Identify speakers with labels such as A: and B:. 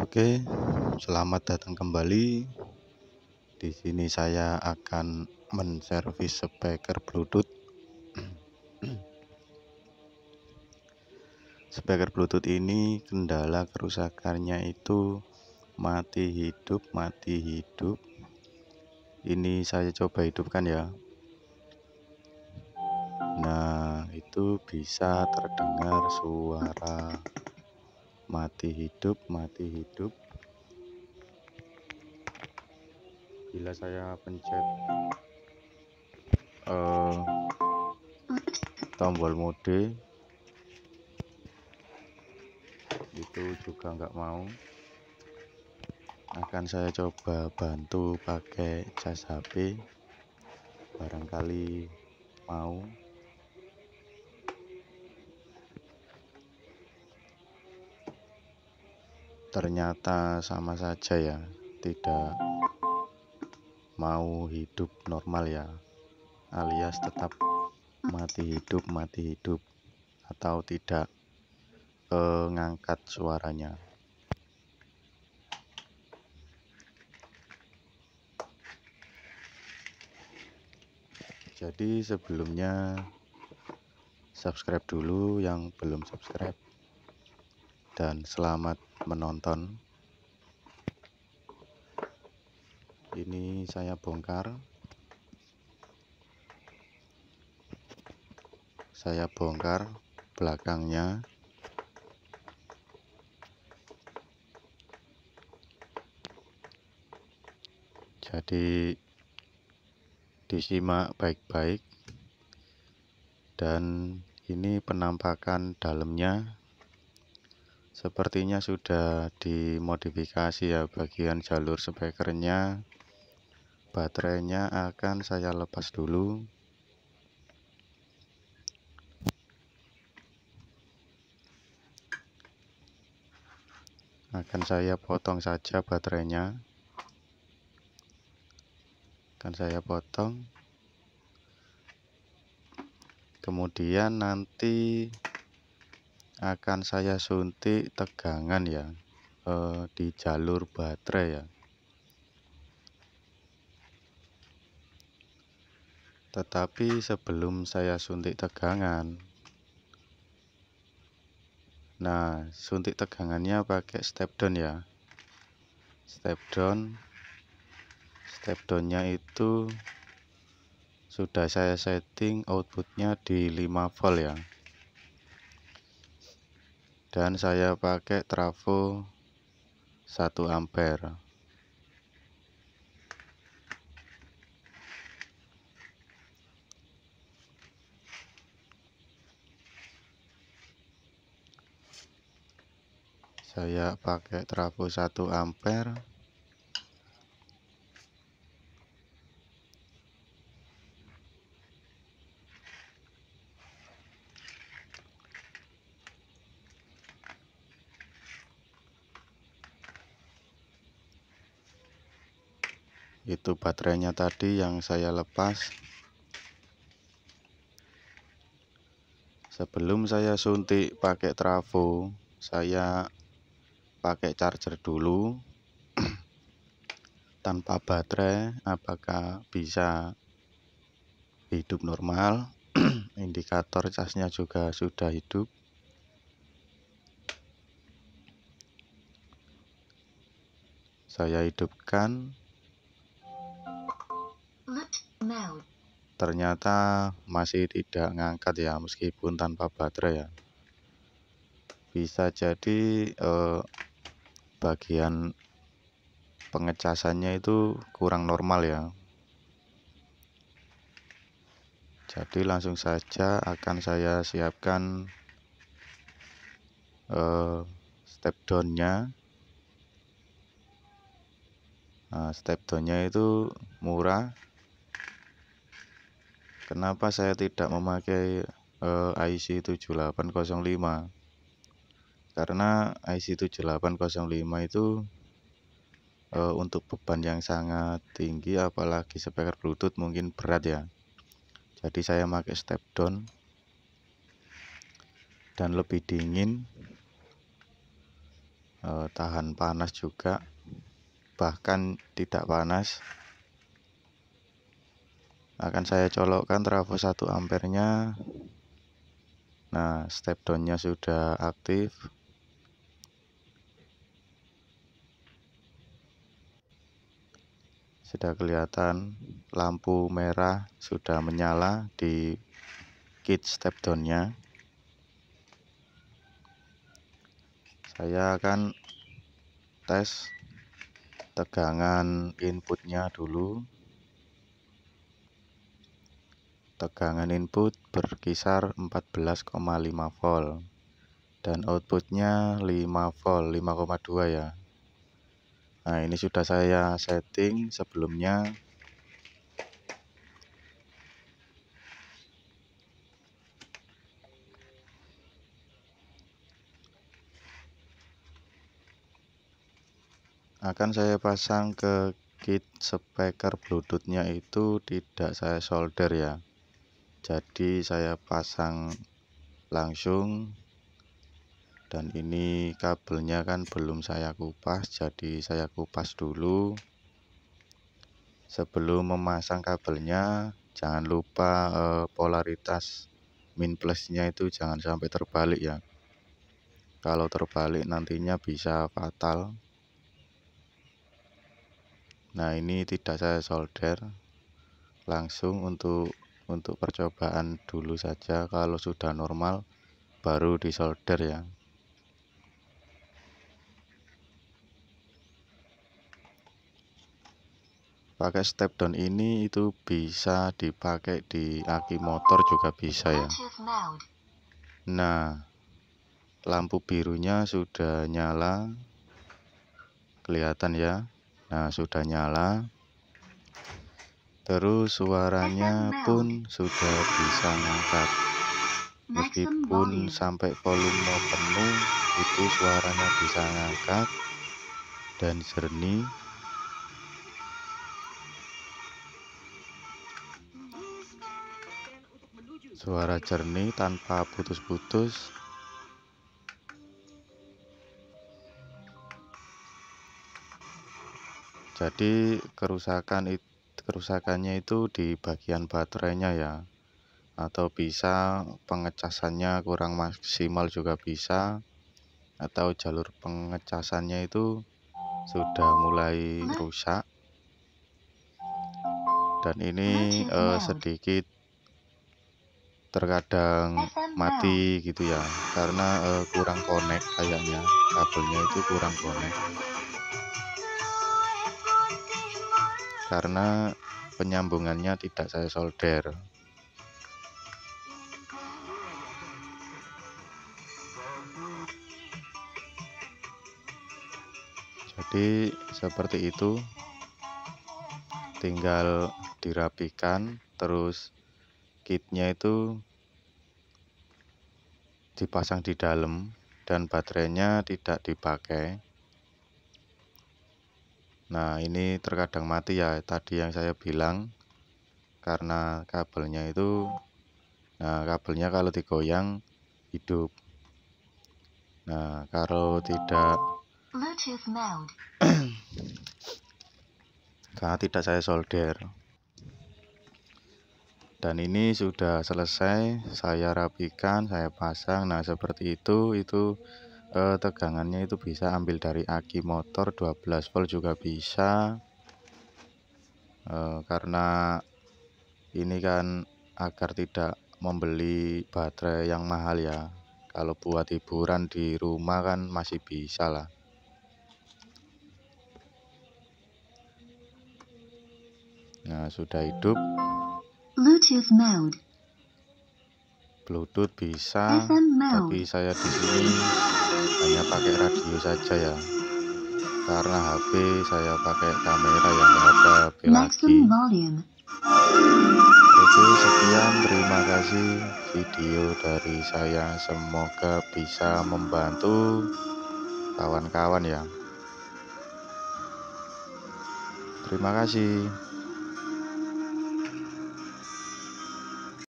A: Oke, selamat datang kembali. Di sini saya akan menservis speaker Bluetooth. speaker Bluetooth ini kendala kerusakannya itu mati hidup, mati hidup. Ini saya coba hidupkan ya. Nah, itu bisa terdengar suara mati hidup mati hidup bila saya pencet uh, tombol mode itu juga nggak mau akan saya coba bantu pakai cas HP barangkali mau ternyata sama saja ya tidak mau hidup normal ya alias tetap mati hidup mati hidup atau tidak eh, ngangkat suaranya jadi sebelumnya subscribe dulu yang belum subscribe dan selamat menonton. Ini saya bongkar. Saya bongkar belakangnya. Jadi disimak baik-baik dan ini penampakan dalamnya sepertinya sudah dimodifikasi ya bagian jalur spekernya baterainya akan saya lepas dulu akan saya potong saja baterainya akan saya potong kemudian nanti akan saya suntik tegangan ya eh, di jalur baterai ya tetapi sebelum saya suntik tegangan nah suntik tegangannya pakai step down ya step down step down nya itu sudah saya setting outputnya di 5 volt ya dan saya pakai trafo 1 ampere saya pakai trafo 1 ampere itu baterainya tadi yang saya lepas sebelum saya suntik pakai trafo saya pakai charger dulu tanpa baterai apakah bisa hidup normal indikator casnya juga sudah hidup saya hidupkan ternyata masih tidak ngangkat ya meskipun tanpa baterai ya bisa jadi eh, bagian pengecasannya itu kurang normal ya jadi langsung saja akan saya siapkan eh, step downnya nah, step downnya itu murah kenapa saya tidak memakai uh, IC 7805 karena IC 7805 itu uh, untuk beban yang sangat tinggi apalagi speaker bluetooth mungkin berat ya jadi saya pakai step down dan lebih dingin uh, tahan panas juga bahkan tidak panas akan saya colokkan trafo 1 ampernya nah step downnya sudah aktif sudah kelihatan lampu merah sudah menyala di kit step downnya saya akan tes tegangan inputnya dulu Tegangan input berkisar 14,5 volt dan outputnya 5 volt 5,2 ya Nah ini sudah saya setting sebelumnya akan saya pasang ke kit speaker bluetoothnya itu tidak saya solder ya jadi saya pasang langsung dan ini kabelnya kan belum saya kupas jadi saya kupas dulu sebelum memasang kabelnya jangan lupa eh, polaritas min plusnya itu jangan sampai terbalik ya kalau terbalik nantinya bisa fatal nah ini tidak saya solder langsung untuk untuk percobaan dulu saja kalau sudah normal baru disolder ya pakai step down ini itu bisa dipakai di aki motor juga bisa ya nah lampu birunya sudah nyala kelihatan ya nah sudah nyala Terus suaranya pun sudah bisa ngangkat.
B: Meskipun
A: sampai volume penuh itu suaranya bisa ngangkat dan jernih. Suara jernih tanpa putus-putus jadi kerusakan itu kerusakannya itu di bagian baterainya ya atau bisa pengecasannya kurang maksimal juga bisa atau jalur pengecasannya itu sudah mulai rusak dan ini eh, sedikit terkadang mati gitu ya karena eh, kurang connect kayaknya kabelnya itu kurang connect karena penyambungannya tidak saya solder jadi seperti itu tinggal dirapikan terus kitnya itu dipasang di dalam dan baterainya tidak dipakai Nah ini terkadang mati ya tadi yang saya bilang karena kabelnya itu nah kabelnya kalau digoyang hidup nah kalau tidak karena tidak saya solder dan ini sudah selesai saya rapikan saya pasang nah seperti itu itu eh, tegangannya itu bisa ambil dari aki motor 12 volt juga bisa eh, karena ini kan agar tidak membeli baterai yang mahal ya kalau buat hiburan di rumah kan masih bisa lah nah sudah hidup Bluetooth mode Bluetooth bisa, tapi saya di sini hanya pakai radio saja ya. Karena HP saya pakai kamera yang nggak ada HP lagi. Oke, sekian terima kasih video dari saya. Semoga bisa membantu kawan-kawan ya. Terima kasih.